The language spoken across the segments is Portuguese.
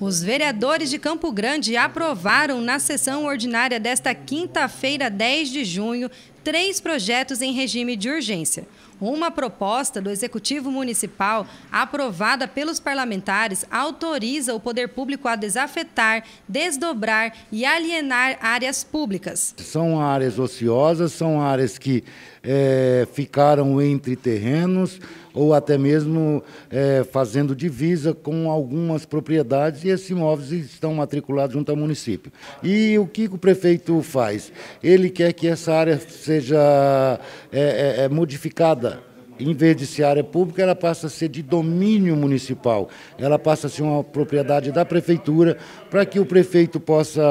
Os vereadores de Campo Grande aprovaram na sessão ordinária desta quinta-feira, 10 de junho, três projetos em regime de urgência. Uma proposta do Executivo Municipal, aprovada pelos parlamentares, autoriza o poder público a desafetar, desdobrar e alienar áreas públicas. São áreas ociosas, são áreas que é, ficaram entre terrenos ou até mesmo é, fazendo divisa com algumas propriedades e esses imóveis estão matriculados junto ao município. E o que o prefeito faz? Ele quer que essa área seja é, é, é modificada em vez de ser área pública, ela passa a ser de domínio municipal. Ela passa a ser uma propriedade da prefeitura para que o prefeito possa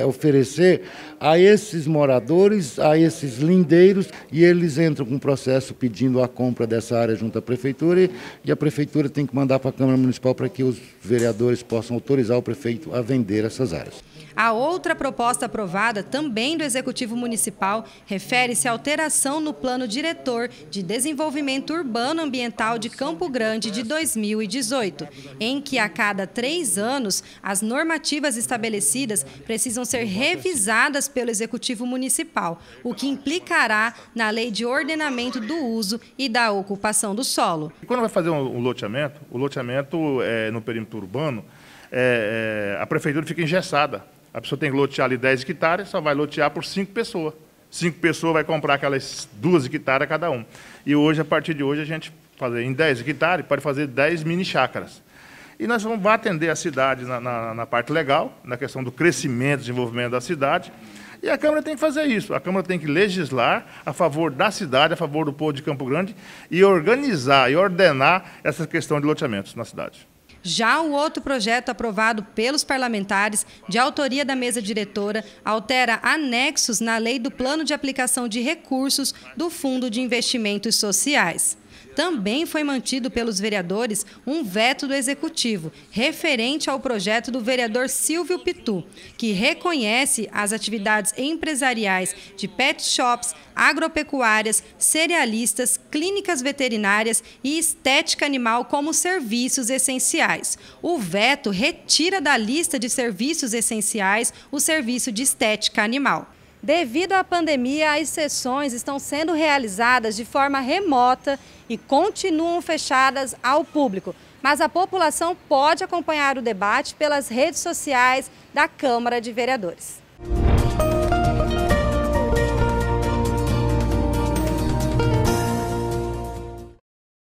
é, oferecer a esses moradores, a esses lindeiros, e eles entram com o processo pedindo a compra dessa área junto à prefeitura e, e a prefeitura tem que mandar para a Câmara Municipal para que os vereadores possam autorizar o prefeito a vender essas áreas. A outra proposta aprovada, também do Executivo Municipal, refere-se à alteração no plano diretor de desenvolvimento Desenvolvimento Urbano Ambiental de Campo Grande de 2018, em que a cada três anos as normativas estabelecidas precisam ser revisadas pelo Executivo Municipal, o que implicará na Lei de Ordenamento do Uso e da Ocupação do Solo. Quando vai fazer um loteamento, o loteamento é, no perímetro urbano, é, é, a prefeitura fica engessada. A pessoa tem que lotear ali 10 hectares, só vai lotear por 5 pessoas cinco pessoas vai comprar aquelas duas hectares cada um. E hoje, a partir de hoje, a gente fazer em 10 hectares, pode fazer 10 mini chácaras. E nós vamos atender a cidade na, na, na, parte legal, na questão do crescimento, desenvolvimento da cidade. E a Câmara tem que fazer isso. A Câmara tem que legislar a favor da cidade, a favor do povo de Campo Grande e organizar e ordenar essa questão de loteamentos na cidade. Já o outro projeto aprovado pelos parlamentares, de autoria da mesa diretora, altera anexos na lei do plano de aplicação de recursos do Fundo de Investimentos Sociais. Também foi mantido pelos vereadores um veto do executivo, referente ao projeto do vereador Silvio Pitu, que reconhece as atividades empresariais de pet shops, agropecuárias, cerealistas, clínicas veterinárias e estética animal como serviços essenciais. O veto retira da lista de serviços essenciais o serviço de estética animal. Devido à pandemia, as sessões estão sendo realizadas de forma remota e continuam fechadas ao público. Mas a população pode acompanhar o debate pelas redes sociais da Câmara de Vereadores.